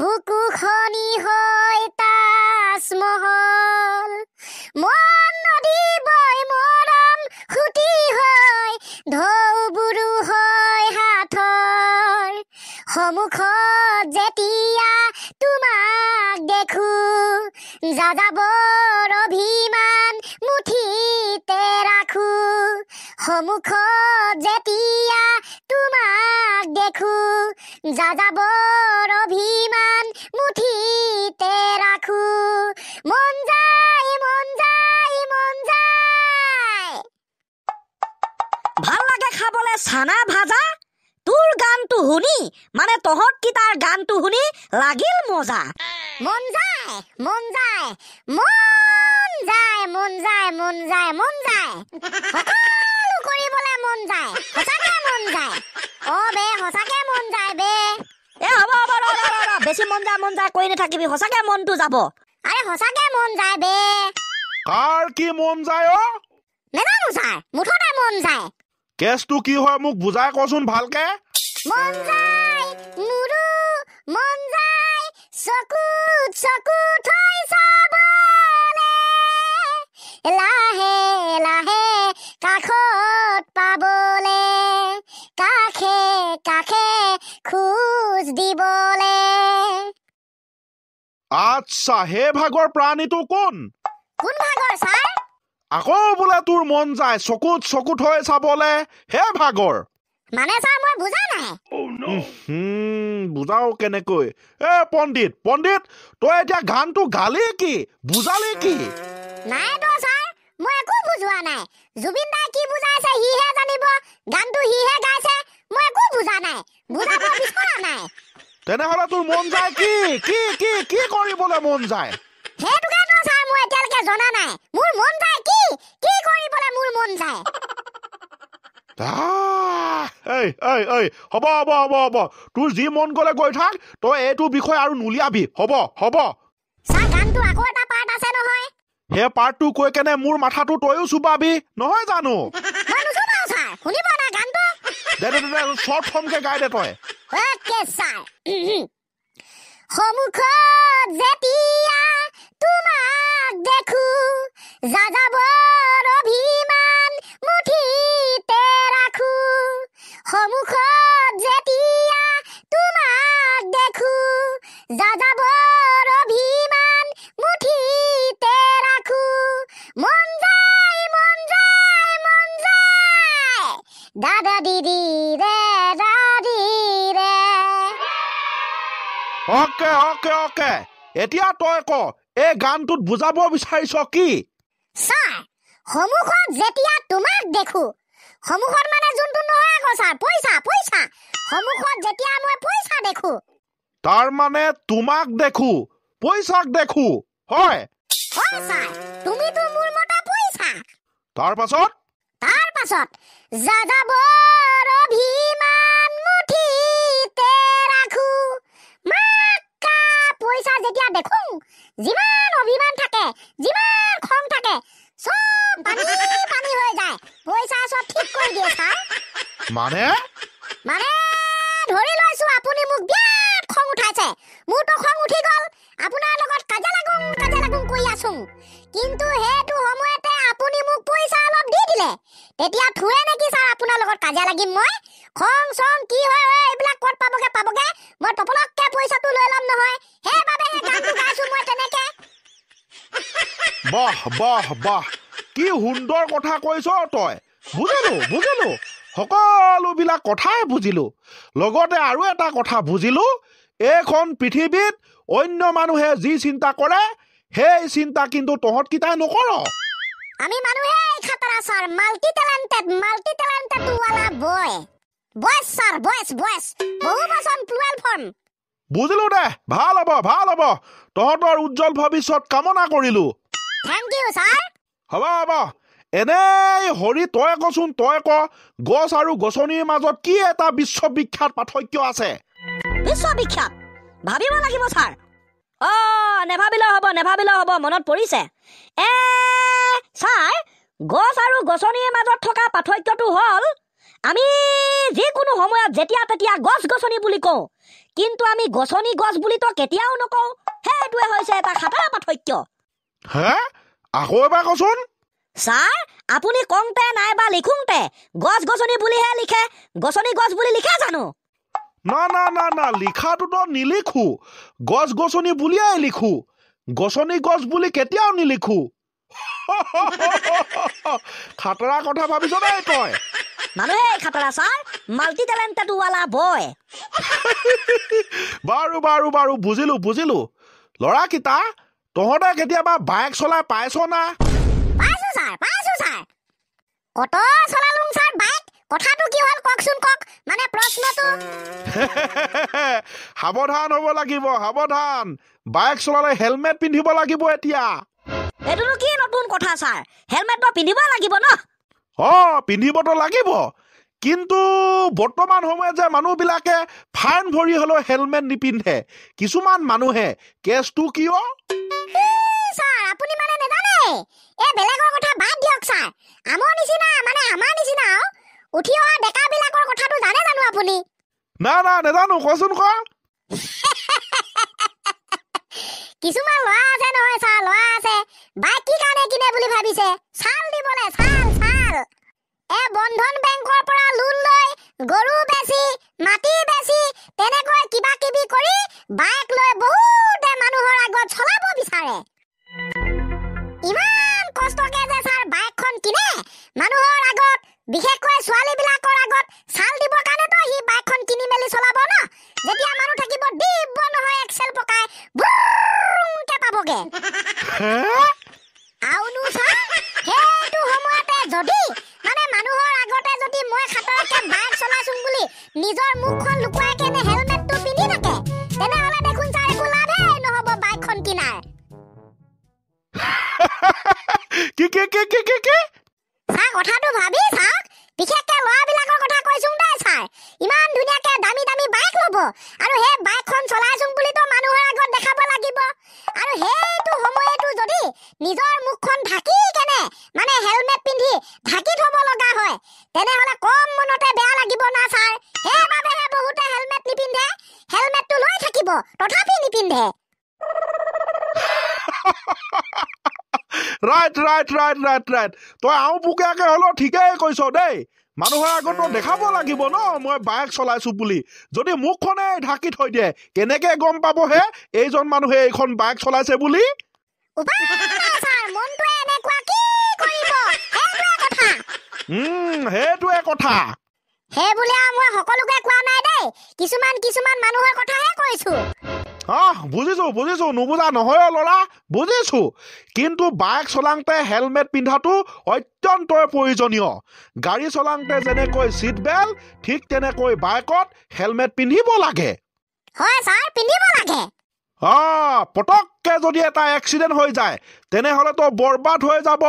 বুকু খনি হৈ তাজমহল মন নদী বৈ মৰম সুতি হৈ ঢৌবোৰো হৈ হাতৰ সমুখত যেতিয়া তোমাক দেখো যাযাবৰ অভিমান মুঠিতে ৰাখো সমুখত যেতিয়া তোমাক দেখো যাযাবর অভিমান মুঠিতে রাখু মন যায় মন যায় মন যায় ভাল লাগে খাবলে চানা ভাজা তোৰ গানটো শুনি মানে তহঁত কি গানটো শুনি লাগিল মজা মন যায় মন যায় মন যায় মন যায় মন যায় মন যায় সকলো কৰিবলৈ মন যায় সঁচাকৈ মন যায় অ' বে বেছি মন যায় মন যায় কৰি নাথাকিবি সঁচাকে মনটো যাব আৰে সঁচাকে মন যায় বে কাৰ কি মন যায় অ নেজানো ছাৰ মুঠতে মন যায় কেছটো কি হয় মোক বুজাই কচোন ভালকে মন যায় মুৰু মন যায় চকুত চকুত হৈ চাবলে লাহে লাহে আচ্ছা হে ভাগৰ প্ৰাণীটো কোন আকৌ বোলে তোৰ মন যায় চকুত চকুত হৈ চাবলে হে ভাগৰ বুজাও কেনেকৈ এ পণ্ডিত পণ্ডিত তই এতিয়া গানটো গালি কি বুজালি কি নাই জানিব গানটো সিহে গাইছে মই একো বুজা নাই বুজাব তেনেহ'লে তোৰ মন যায় কি কি কি কি কৰিবলৈ মন যায় এইটো বিষয়ে আৰু নুলিয়াবি হব হব পাৰ্টটো কৈ কেনে মোৰ মাথাটো তয়ো চুবাবি নহয় জানো তই কে চাই যেতিয়া তোমাক দেখো যাযাবৰ অকে অকে অকে এতিয়া তই ক এই গানটোত বুজাব বিচাৰিছ কি সমুখত যেতিয়া তোমাক দেখো সমুখত মানে যোনটো নহয় আকৌ ছাৰ পইচা পইচা সমুখত যেতিয়া মই পইচা দেখো তাৰ মানে তোমাক দেখো পইচাক দেখো হয় হয় ছাৰ তুমিতো মোৰ মতে পইচা তাৰ পাছত তাৰ পাছত যাদাবৰ অভি মোৰতো খং উঠি গ'ল আপোনাৰ লগত কাজিয়া লাগোং কাজিয়া লাগোং কৈ আছো কিন্তু সেইটো সময়তে আপুনি মোক পইচা অলপ দি দিলে তেতিয়া থুৱে নেকি ছাৰ আপোনাৰ লগত কাজিয়া লাগিম মই খং চং কি হয় এইবিলাক ক'ত পাবগৈ পাবগৈ মই টপলককে পইচাটো লৈ ল'ম নহয় সেইবাবে সেই গানটো গাইছো মই তেনেকে বাহ বাহ বাহ কি সুন্দৰ কথা কৈছ তই বুজিলো বুজিলো সকলোবিলাক কথাই বুজিলো লগতে আৰু এটা কথা বুজিলো এইখন পৃথিৱীত অন্য মানুহে যি চিন্তা কৰে সেই চিন্তা কিন্তু তহঁত কিটাই নকৰ আমি মানুহে এই খাতৰা sir multi talented multi talented ওয়ালা বয় বয়স স্যার বয়স বয়স বহুবচন প্লুরাল ফর্ম বুঝলো দে ভাল হব ভাল হব তহঁতৰ উজ্জ্বল ভৱিষ্যত কামনা কৰিলো থ্যাংক ইউ স্যাৰ হব হব এনেই হৰি তই কচোন তই ক গছ আৰু গছনিৰ মাজত কি এটা বিশ্ববিখ্যাত পাৰ্থক্য আছে বিশ্ববিখ্যাত ভাবিব লাগিব ছাৰ অ নেভাবিলেও হ'ব নেভাবিলেও হ'ব মনত পৰিছে এ ছাৰ গছ আৰু গছনিৰ মাজত থকা পাৰ্থক্যটো হ'ল আমি যিকোনো সময়ত যেতিয়া তেতিয়া গছ গছনি বুলি কওঁ কিন্তু আমি গছনি গছ বুলিতো কেতিয়াও নকওঁ সেইটোৱে হৈছে এটা সাধাৰণ পাৰ্থক্য হে আকৌ এবাৰ কচোন ছাৰ আপুনি কওঁতে নাইবা লিখোঁতে গছ গছনি বুলিহে লিখে গছনি গছ বুলি লিখে জানো না না না না লিখাটোতো নিলিখো গছ গছনি বুলিয়াই লিখো গছনি গছ বুলি কেতিয়াও নিলিখো খাতৰা কথা ভাবিছ দেই তই বাৰু বাৰু বুজিলো বুজিলো লৰা কিটা তহঁতে কেতিয়াবা বাইক চলাই পাইছ না কথাটো কি কওক সাৱধান হ'ব লাগিব সাৱধান বাইক চলালে হেলমেট পিন্ধিব লাগিব এতিয়া এইটোনো কি নতুন কথা ছাৰ হেলমেটটো পিন্ধিব লাগিব ন অঁ পিন্ধিবতো লাগিব কিন্তু বৰ্তমান সময়ত যে মানুহবিলাকে ফাইন ভৰি হ'লেও হেলমেট নিপিন্ধে কিছুমান মানুহে কেচটো কিয় না না দেউতা নকচোন ক কিছুমান ল'ৰা আছে নহয় ছাৰ ল'ৰা আছে বা কাৰণে কিনে বুলি ভাবিছে চাল দিবলে চাল চাল এ বন্ধন বেংকৰ পৰা লোন লৈ গৰু বেচি মাটি বেচি তেনেকৈ কিবা কিবি কৰি বাইক লৈ বহুতে মানুহৰ আগত চলাব বিচাৰে ইমান কষ্টকে যে ভাবি চাওক বিশেষকে ল'ব আৰু সেই বাইকখন খন চলাই right right right right right তই আও পোকীয়াকৈ হ'লেও ঠিকেই কৈছ দেই মানুহৰ আগতো দেখাব লাগিব ন মই বাইক চলাইছোঁ বুলি যদি মুখখনেই ঢাকি থৈ দিয়ে কেনেকৈ গম পাবহে এইজন মানুহে এইখন বাইক চলাইছে বুলি সেইটোৱে কথা সেই বুলি আৰু মই সকলোকে কোৱা নাই দেই কিছুমান কিছুমান মানুহৰ কথাহে কৈছো বুজিছো বুজিছো নুবুজা নহয় অ ল'ৰা বুজিছো কিন্তু বাইক চলাওঁতে হেলমেট পিন্ধাটো অত্যন্তই প্ৰয়োজনীয় গাড়ী চলাওঁতে যেনেকৈ ছিট বেল্ট ঠিক তেনেকৈ বাইকত হেলমেট পিন্ধিব লাগে পটককে যদি এটা এক্সিডেণ্ট হৈ যায় তেনেহ'লেতো বৰবাদ হৈ যাব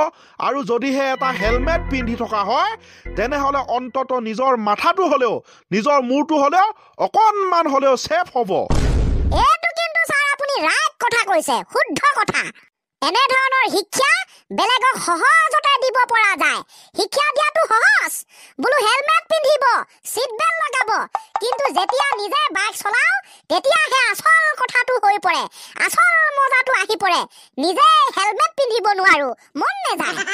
আৰু যদিহে এটা হেলমেট পিন্ধি থকা হয় তেনেহ'লে অন্তত নিজৰ মাথাটো হ'লেও নিজৰ মূৰটো হ'লেও অকণমান হ'লেও ছেফ হ'ব ৰাগ কথা কৈছে শুদ্ধ কথা এনেধৰণৰ শিক্ষা বেলেগক সহজতে দিব পৰা যায় শিক্ষা দিয়াটো সহজ বোলো হেলমেট পিন্ধিব চিট বেল্ট লগাব কিন্তু যেতিয়া নিজে বাইক চলাওঁ তেতিয়াহে আচল কথাটো হৈ পৰে আচল মজাটো আহি পৰে নিজে হেলমেট পিন্ধিব নোৱাৰো মন নেযায়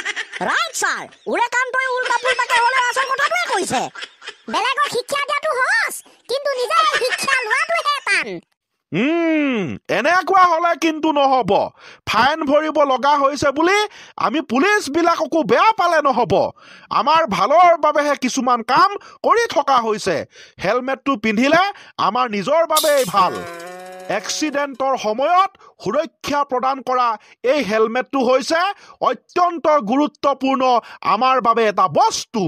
বেলেগক শিক্ষা দিয়াটো সহজ কিন্তু নিজে এনেকুৱা হ'লে কিন্তু নহ'ব ফাইন ভৰিব লগা হৈছে বুলি আমি পুলিচবিলাককো বেয়া পালে নহ'ব আমাৰ ভালৰ বাবেহে কিছুমান কাম কৰি থকা হৈছে হেলমেটটো পিন্ধিলে আমাৰ নিজৰ বাবেই ভাল এক্সিডেণ্টৰ সময়ত সুৰক্ষা প্ৰদান কৰা এই হেলমেটটো হৈছে অত্যন্ত গুৰুত্বপূৰ্ণ আমাৰ বাবে এটা বস্তু